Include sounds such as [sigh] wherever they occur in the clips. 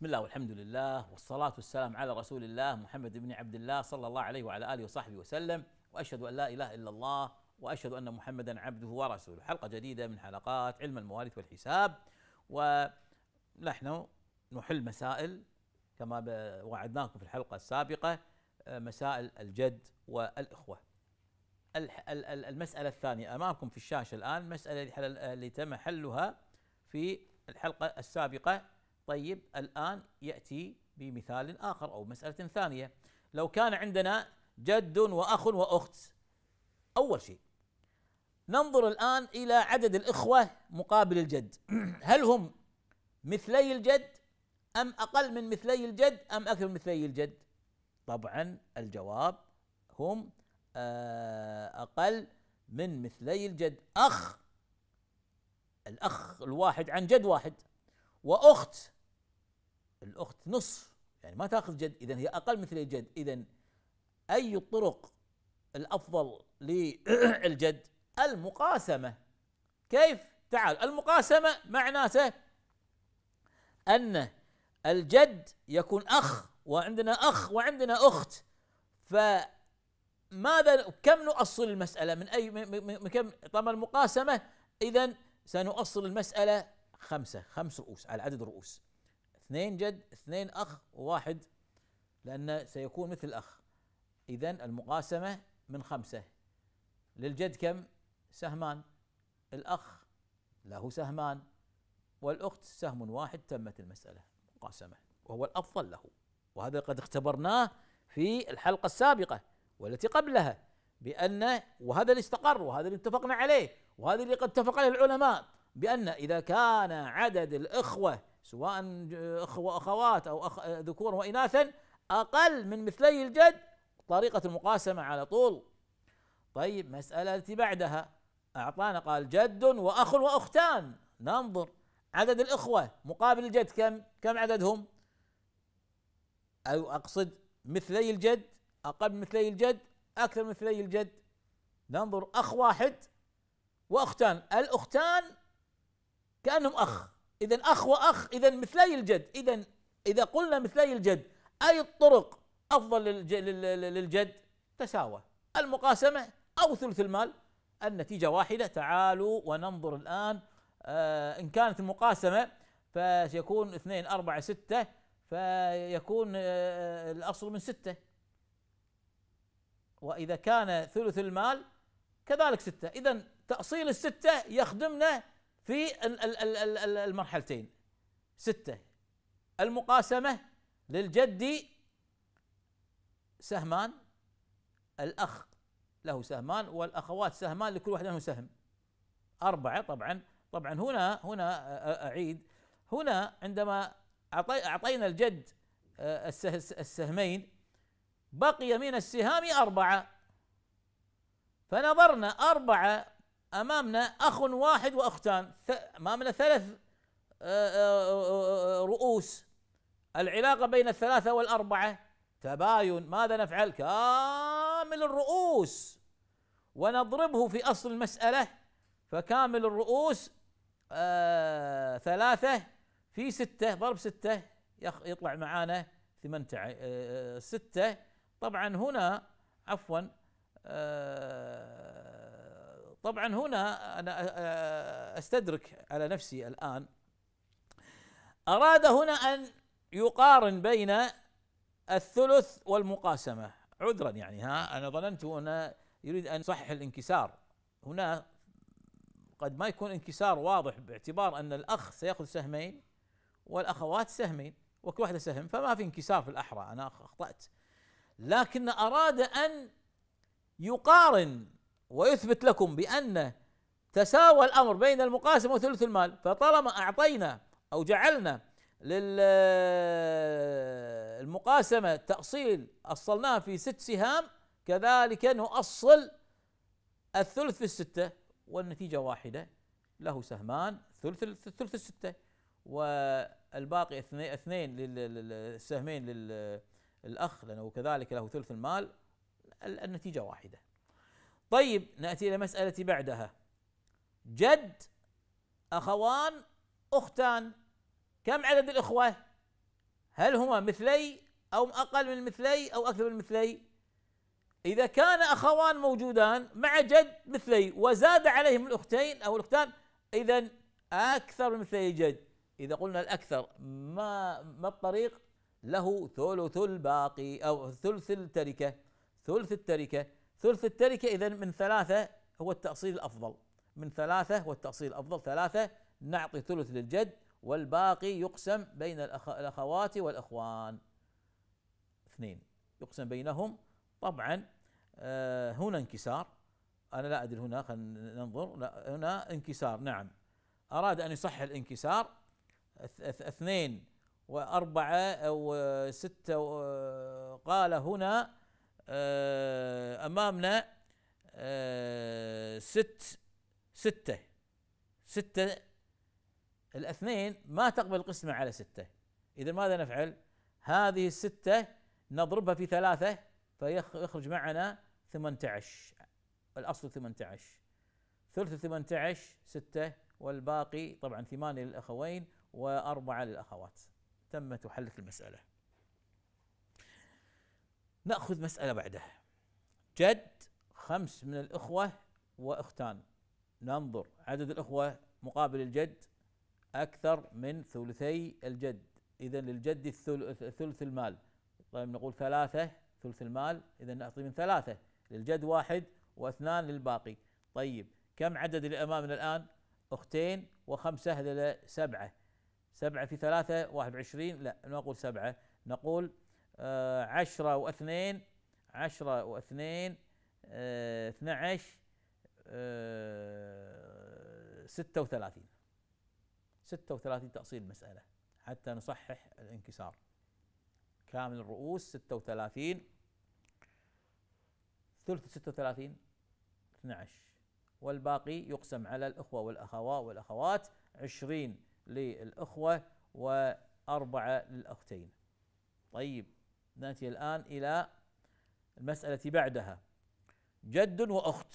بسم الله والحمد لله والصلاة والسلام على رسول الله محمد بن عبد الله صلى الله عليه وعلى آله وصحبه وسلم وأشهد أن لا إله إلا الله وأشهد أن محمدا عبده ورسوله حلقة جديدة من حلقات علم المواريث والحساب ونحن نحل مسائل كما وعدناكم في الحلقة السابقة آه، مسائل الجد والإخوة المسألة الثانية أمامكم في الشاشة الآن المسألة اللي تم حلها في الحلقة السابقة طيب الآن يأتي بمثال آخر أو مسألة ثانية لو كان عندنا جد وأخ وأخت أول شيء ننظر الآن إلى عدد الإخوة مقابل الجد [clears throat] هل هم مثلي الجد أم أقل من مثلي الجد أم أكثر من مثلي الجد طبعا الجواب هم آه، أقل من مثلي الجد أخ الأخ الواحد عن جد واحد وأخت الأخت نصف يعني ما تاخذ جد إذا هي أقل مثل الجد إذا أي الطرق الأفضل للجد [clears throat] المقاسمة كيف؟ تعال المقاسمة معناته أن الجد يكون أخ وعندنا أخ وعندنا أخت فماذا كم نؤصل المسألة من أي من كم طبعا المقاسمة إذا سنؤصل المسألة خمسة خمس رؤوس على عدد رؤوس اثنين جد اثنين اخ وواحد لان سيكون مثل الاخ اذا المقاسمه من خمسه للجد كم سهمان الاخ له سهمان والاخت سهم واحد تمت المساله مقاسمه وهو الافضل له وهذا قد اختبرناه في الحلقه السابقه والتي قبلها بان وهذا اللي استقر وهذا اللي اتفقنا عليه وهذا اللي قد اتفق عليه العلماء بان اذا كان عدد الاخوه سواء أخوات أو أخ ذكورا وإناثا أقل من مثلي الجد طريقة المقاسمة على طول طيب مسألة التي بعدها أعطانا قال جد وأخ وأختان ننظر عدد الإخوة مقابل الجد كم كم عددهم أو أقصد مثلي الجد أقل من مثلي الجد أكثر من مثلي الجد ننظر أخ واحد وأختان الأختان كأنهم أخ إذا أخ وأخ إذا مثلي الجد إذا إذا قلنا مثلي الجد أي الطرق أفضل للجد تساوى المقاسمة أو ثلث المال النتيجة واحدة تعالوا وننظر الآن آه، إن كانت المقاسمة فسيكون اثنين أربعة ستة فيكون آه، الأصل من ستة وإذا كان ثلث المال كذلك ستة إذا تأصيل الستة يخدمنا في المرحلتين ستة المقاسمة للجد سهمان الأخ له سهمان والأخوات سهمان لكل واحد منهم سهم أربعة طبعا طبعا هنا هنا أعيد هنا عندما أعطينا الجد السهمين بقي من السهام أربعة فنظرنا أربعة امامنا اخ واحد واختان امامنا ثلاث آه، آه، آه، رؤوس العلاقه بين الثلاثه والاربعه تباين ماذا نفعل؟ كامل الرؤوس ونضربه في اصل المساله فكامل الرؤوس ثلاثه في سته ضرب سته يطلع معانا ثمانيه سته طبعا هنا عفوا طبعا هنا انا استدرك على نفسي الان اراد هنا ان يقارن بين الثلث والمقاسمه عذرا يعني ها انا ظننت هنا يريد ان يصحح الانكسار هنا قد ما يكون انكسار واضح باعتبار ان الاخ سياخذ سهمين والاخوات سهمين وكل واحده سهم فما في انكسار في الاحرى انا اخطات لكن اراد ان يقارن ويثبت لكم بأن تساوى الأمر بين المقاسم وثلث المال فطالما أعطينا أو جعلنا للمقاسمة تأصيل أصلناه في ست سهام كذلك نؤصل الثلث في الستة والنتيجة واحدة له سهمان ثلث الثلث الستة والباقي اثنين اثنين للسهمين للأخ لأنه كذلك له ثلث المال النتيجة واحدة طيب ناتي الى مساله بعدها جد اخوان اختان كم عدد الاخوه هل هما مثلي او اقل من مثلي او اكثر من مثلي اذا كان اخوان موجودان مع جد مثلي وزاد عليهم الاختين او الاختان اذا اكثر من مثلي جد اذا قلنا الاكثر ما ما الطريق له ثلث الباقي او ثلث التركه ثلث التركه ثلث التركة إذا من ثلاثة هو التأصيل الأفضل من ثلاثة هو التأصيل الأفضل ثلاثة نعطي ثلث للجد والباقي يقسم بين الأخوات والإخوان اثنين يقسم بينهم طبعا آه، هنا انكسار أنا لا أدري هنا خلينا ننظر لا هنا انكسار نعم أراد أن يصح الانكسار اثنين وأربعة أو ستة قال هنا آه، امامنا آه، ست سته سته الاثنين ما تقبل القسمه على سته اذا ماذا نفعل؟ هذه السته نضربها في ثلاثه فيخرج معنا 18 الاصل 18 ثلث 18 سته والباقي طبعا ثمانيه للاخوين واربعه للاخوات تمت وحلت المساله ناخذ مساله بعدها جد خمس من الاخوه واختان ننظر عدد الاخوه مقابل الجد اكثر من ثلثي الجد اذا للجد ثلث المال طيب نقول ثلاثه ثلث المال اذا نعطي من ثلاثه للجد واحد واثنان للباقي طيب كم عدد اللي امامنا الان اختين وخمسه هذا سبعه سبعه في ثلاثه 21 لا نقول سبعه نقول آه، عشرة واثنين عشرة واثنين آه، اثنى عشر آه، ستة وثلاثين ستة وثلاثين تأصيل المسألة حتى نصحح الانكسار كامل الرؤوس ستة وثلاثين ثلث ستة وثلاثين اثنى والباقي يقسم على الإخوة والأخوة والأخوات عشرين للإخوة وأربعة للأختين طيب ناتي الان الى المساله بعدها جد واخت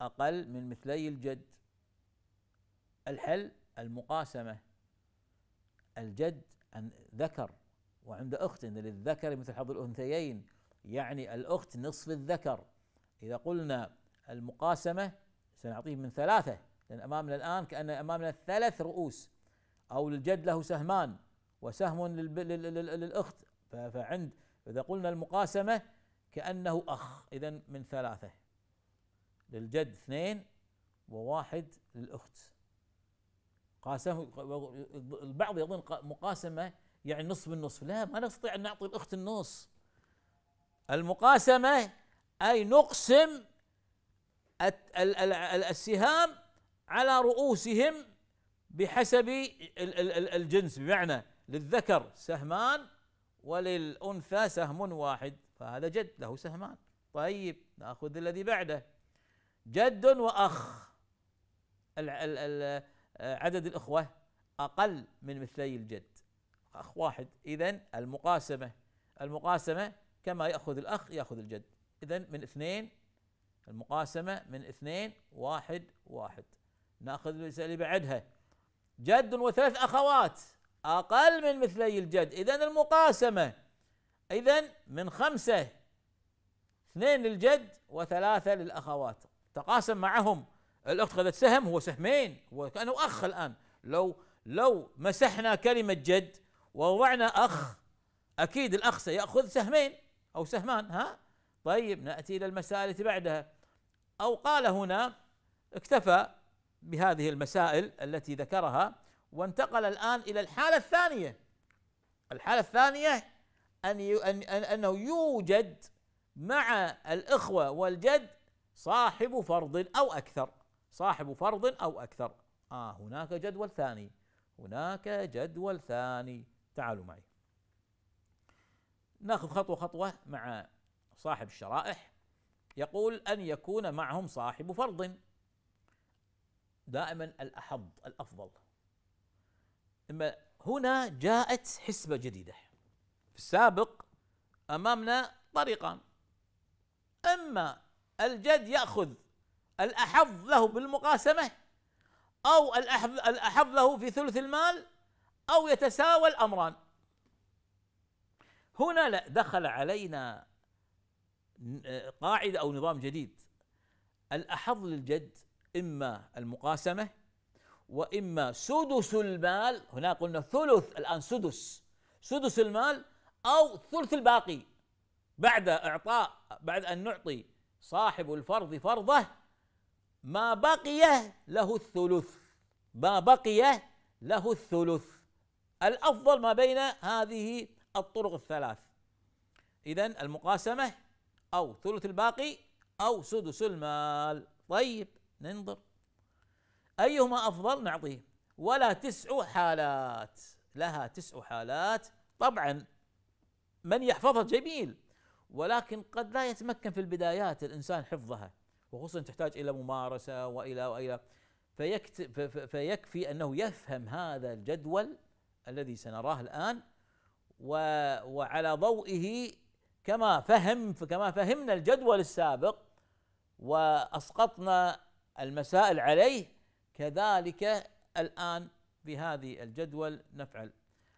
اقل من مثلي الجد الحل المقاسمه الجد عن ذكر وعند اخت ان للذكر مثل حظ الانثيين يعني الاخت نصف الذكر اذا قلنا المقاسمه سنعطيه من ثلاثه لان امامنا الان كان امامنا ثلاث رؤوس او الجد له سهمان وسهم للاخت فعند إذا قلنا المقاسمة كأنه أخ إذا من ثلاثة للجد اثنين وواحد للأخت قاسمه البعض يظن مقاسمة يعني نص بالنص لا ما نستطيع أن نعطي الأخت النص المقاسمة أي نقسم السهام على رؤوسهم بحسب الجنس بمعنى للذكر سهمان وللأنثى سهم واحد فهذا جد له سهمان طيب نأخذ الذي بعده جد وأخ عدد الإخوة أقل من مثلي الجد أخ واحد إذا المقاسمة المقاسمة كما يأخذ الأخ يأخذ الجد إذا من اثنين المقاسمة من اثنين واحد واحد نأخذ اللي بعدها جد وثلاث أخوات أقل من مثلي الجد إذا المقاسمة إذا من خمسة اثنين للجد وثلاثة للأخوات تقاسم معهم الأخت خذت سهم هو سهمين هو كأنه أخ الآن لو لو مسحنا كلمة جد ووضعنا أخ أكيد الأخ سيأخذ سهمين أو سهمان ها طيب نأتي إلى المسائل بعدها أو قال هنا اكتفى بهذه المسائل التي ذكرها وانتقل الآن إلى الحالة الثانية الحالة الثانية أن, أن أنه يوجد مع الإخوة والجد صاحب فرض أو أكثر صاحب فرض أو أكثر آه هناك جدول ثاني هناك جدول ثاني تعالوا معي ناخذ خطوة خطوة مع صاحب الشرائح يقول أن يكون معهم صاحب فرض دائما الأحض الأفضل اما هنا جاءت حسبه جديده في السابق امامنا طريقان اما الجد ياخذ الاحظ له بالمقاسمه او الاحظ الاحظ له في ثلث المال او يتساوى الامران هنا لا دخل علينا قاعده او نظام جديد الاحظ للجد اما المقاسمه واما سدس المال هنا قلنا ثلث الان سدس سدس المال او ثلث الباقي بعد اعطاء بعد ان نعطي صاحب الفرض فرضه ما بقي له الثلث ما بقي له الثلث الافضل ما بين هذه الطرق الثلاث اذا المقاسمه او ثلث الباقي او سدس المال طيب ننظر أيهما أفضل نعطيه ولا تسع حالات لها تسع حالات طبعا من يحفظها جميل ولكن قد لا يتمكن في البدايات الإنسان حفظها وخصوصا تحتاج إلى ممارسة وإلى وإلى فيكفي أنه يفهم هذا الجدول الذي سنراه الآن وعلى ضوئه كما فهم كما فهمنا الجدول السابق واسقطنا المسائل عليه كذلك الآن في هذه الجدول نفعل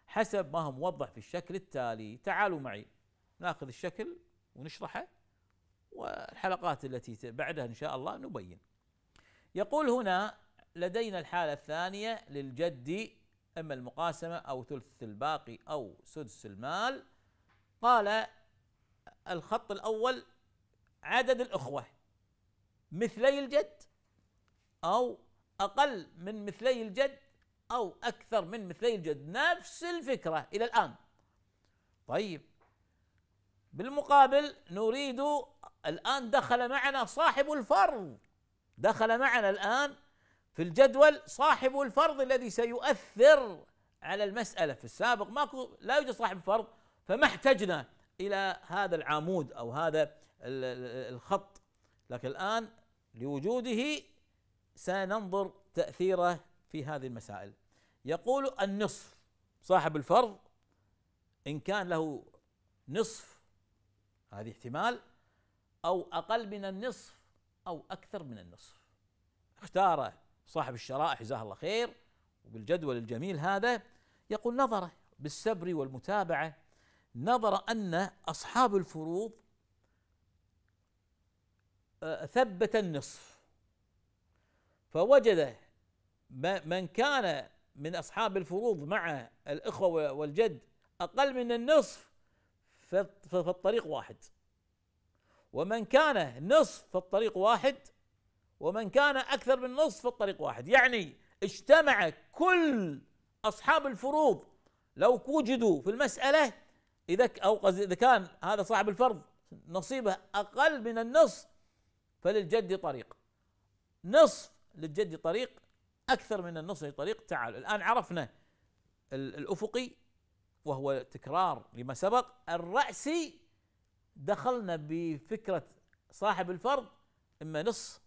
حسب ما هو موضح في الشكل التالي تعالوا معي ناخذ الشكل ونشرحه والحلقات التي بعدها إن شاء الله نبين يقول هنا لدينا الحالة الثانية للجد إما المقاسمة أو ثلث الباقي أو سدس المال قال الخط الأول عدد الأخوة مثلي الجد أو أقل من مثلي الجد أو أكثر من مثلي الجد نفس الفكرة إلى الآن طيب بالمقابل نريد الآن دخل معنا صاحب الفرض دخل معنا الآن في الجدول صاحب الفرض الذي سيؤثر على المسألة في السابق ماكو لا يوجد صاحب فرض فما احتجنا إلى هذا العمود أو هذا الخط لكن الآن لوجوده سننظر تأثيره في هذه المسائل يقول النصف صاحب الفرض إن كان له نصف هذه احتمال أو أقل من النصف أو أكثر من النصف اختار صاحب الشرائح جزاه الله خير وبالجدول الجميل هذا يقول نظره بالسبر والمتابعة نظر أن أصحاب الفروض آه، ثبت النصف فوجد من كان من اصحاب الفروض مع الاخوه والجد اقل من النصف فالطريق واحد ومن كان نصف فالطريق واحد ومن كان اكثر من نصف فالطريق واحد يعني اجتمع كل اصحاب الفروض لو وجدوا في المساله اذا او اذا كان هذا صاحب الفرض نصيبه اقل من النصف فللجد طريق نصف للجد طريق اكثر من النصر طريق تعالوا الان عرفنا الافقي وهو تكرار لما سبق الراسي دخلنا بفكره صاحب الفرض اما نص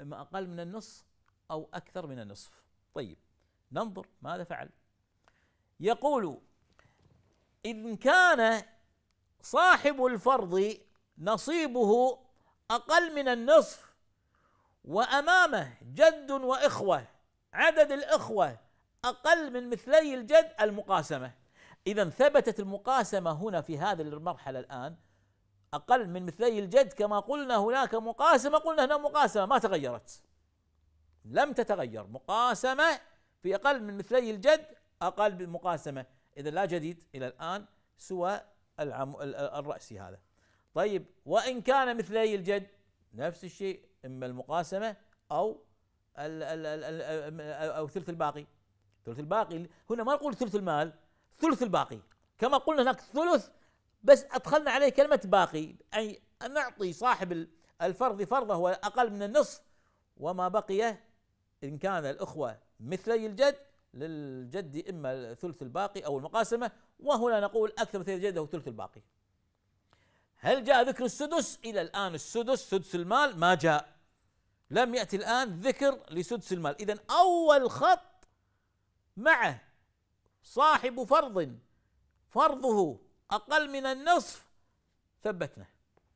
اما اقل من النص او اكثر من النصف طيب ننظر ماذا فعل يقول إن كان صاحب الفرض نصيبه أقل من النصف وامامه جد واخوه عدد الاخوه اقل من مثلي الجد المقاسمه اذا ثبتت المقاسمه هنا في هذه المرحله الان اقل من مثلي الجد كما قلنا هناك مقاسمه قلنا هنا مقاسمه ما تغيرت لم تتغير مقاسمه في اقل من مثلي الجد اقل مقاسمه اذا لا جديد الى الان سوى العم الراسي هذا طيب وان كان مثلي الجد نفس الشيء اما المقاسمه او ال ال الـ او ثلث الباقي ثلث الباقي هنا ما نقول ثلث المال ثلث الباقي كما قلنا هناك ثلث بس ادخلنا عليه كلمه باقي اي نعطي صاحب الفرض فرضه هو اقل من النصف وما بقي ان كان الاخوه مثلي الجد للجد اما ثلث الباقي او المقاسمه وهنا نقول اكثر مثل الجد هو ثلث الباقي هل جاء ذكر السدس الى الان السدس سدس المال ما جاء لم يأتي الآن ذكر لسدس المال إذا أول خط معه صاحب فرض فرضه أقل من النصف ثبتنا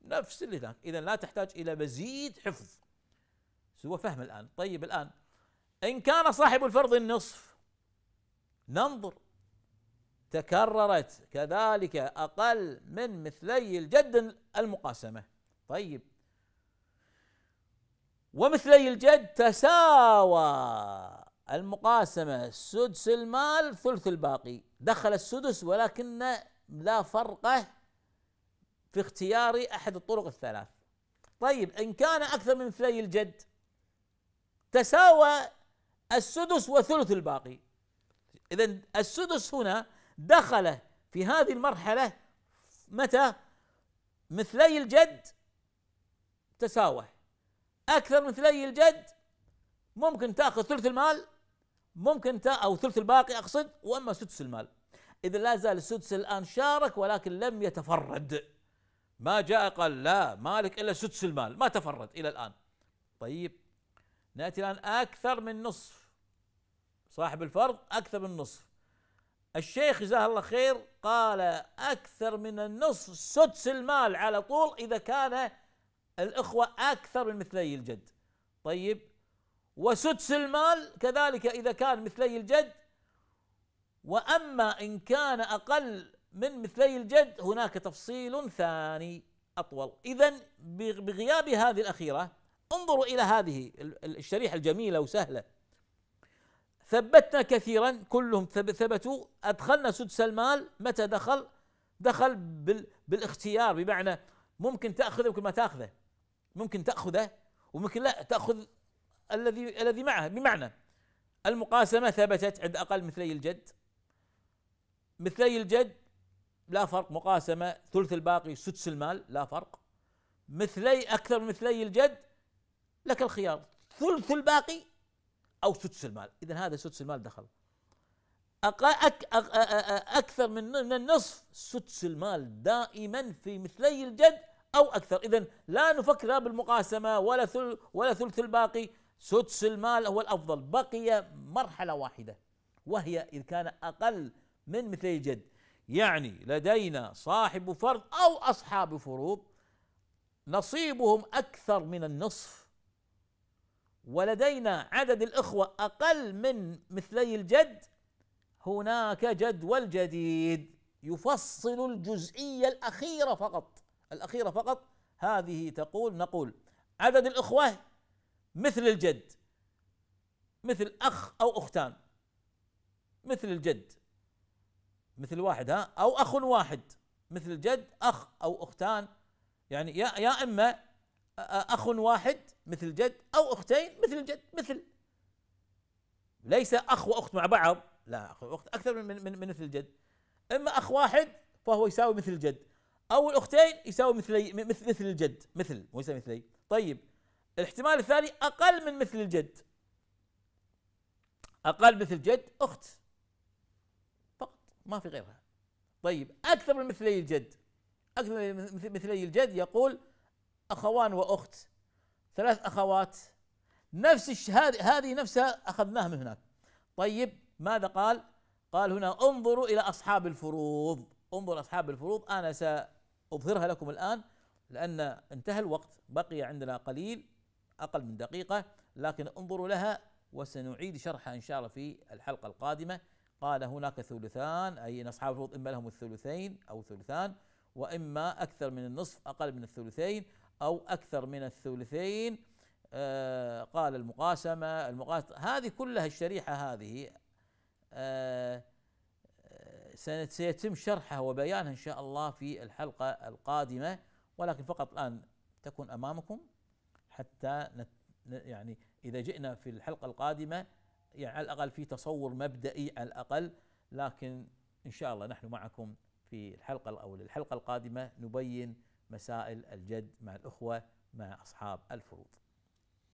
نفس اللي هناك إذا لا تحتاج إلى مزيد حفظ سوى فهم الآن طيب الآن إن كان صاحب الفرض النصف ننظر تكررت كذلك أقل من مثلي الجد المقاسمة طيب ومثلي الجد تساوى المقاسمة سدس المال ثلث الباقي دخل السدس ولكن لا فرق في اختيار أحد الطرق الثلاث طيب إن كان أكثر من مثلي الجد تساوى السدس وثلث الباقي إذا السدس هنا دخل في هذه المرحلة متى مثلي الجد تساوى اكثر من ثلي الجد ممكن تاخذ ثلث المال ممكن تا او ثلث الباقي اقصد واما سدس المال اذا لا زال السدس الان شارك ولكن لم يتفرد ما جاء قال لا مالك الا سدس المال ما تفرد الى الان طيب ناتي الان اكثر من نصف صاحب الفرض اكثر من نصف الشيخ جزاه الله خير قال اكثر من النصف سدس المال على طول اذا كان الإخوة أكثر من مثلي الجد طيب وسدس المال كذلك إذا كان مثلي الجد وأما إن كان أقل من مثلي الجد هناك تفصيل ثاني أطول إذا بغياب هذه الأخيرة انظروا إلى هذه الشريحة الجميلة وسهلة ثبتنا كثيرا كلهم ثبتوا أدخلنا سدس المال متى دخل دخل بالاختيار بمعنى ممكن تأخذه ممكن ما تأخذه ممكن تأخذه وممكن لا تأخذ الذي الذي معه بمعنى المقاسمة ثبتت عند أقل مثلي الجد مثلي الجد لا فرق مقاسمة ثلث الباقي سدس المال لا فرق مثلي أكثر مثلي الجد لك الخيار ثلث الباقي أو سدس المال إذا هذا سدس المال دخل أكثر من النصف سدس المال دائما في مثلي الجد أو أكثر إذا لا نفكر لا بالمقاسمة ولا ثل ولا ثلث الباقي سدس المال هو الأفضل بقي مرحلة واحدة وهي ان كان أقل من مثلي الجد يعني لدينا صاحب فرض أو أصحاب فروض نصيبهم أكثر من النصف ولدينا عدد الإخوة أقل من مثلي الجد هناك جدول جديد يفصل الجزئية الأخيرة فقط الأخيرة فقط هذه تقول نقول عدد الإخوة مثل الجد مثل أخ أو أختان مثل الجد مثل واحد ها أو أخ واحد مثل الجد أخ أو أختان يعني يا يا إما أخ واحد مثل الجد أو أختين مثل الجد مثل ليس أخ وأخت مع بعض لا أخ وأخت أكثر من من, من مثل الجد إما أخ واحد فهو يساوي مثل الجد او الاختين يساوي مثلي مثل مثل الجد مثل مو يساوي مثلي طيب الاحتمال الثاني اقل من مثل الجد اقل مثل الجد اخت فقط ما في غيرها طيب اكثر من مثلي الجد اكثر من مثلي الجد يقول اخوان واخت ثلاث اخوات نفس هذه نفسها اخذناها من هناك طيب ماذا قال؟ قال هنا انظروا الى اصحاب الفروض انظر اصحاب الفروض انا سأ أظهرها لكم الآن لأن انتهى الوقت بقي عندنا قليل أقل من دقيقة لكن انظروا لها وسنعيد شرحها إن شاء الله في الحلقة القادمة قال هناك ثلثان أي أن أصحاب الفروض إما لهم الثلثين أو ثلثان وإما أكثر من النصف أقل من الثلثين أو أكثر من الثلثين آه قال المقاسمة المقاسمة هذه كلها الشريحة هذه آه سيتم شرحه وبيانه ان شاء الله في الحلقه القادمه ولكن فقط الان تكون امامكم حتى نت يعني اذا جئنا في الحلقه القادمه يعني على الاقل في تصور مبدئي على الاقل لكن ان شاء الله نحن معكم في الحلقه او الحلقه القادمه نبين مسائل الجد مع الاخوه مع اصحاب الفروض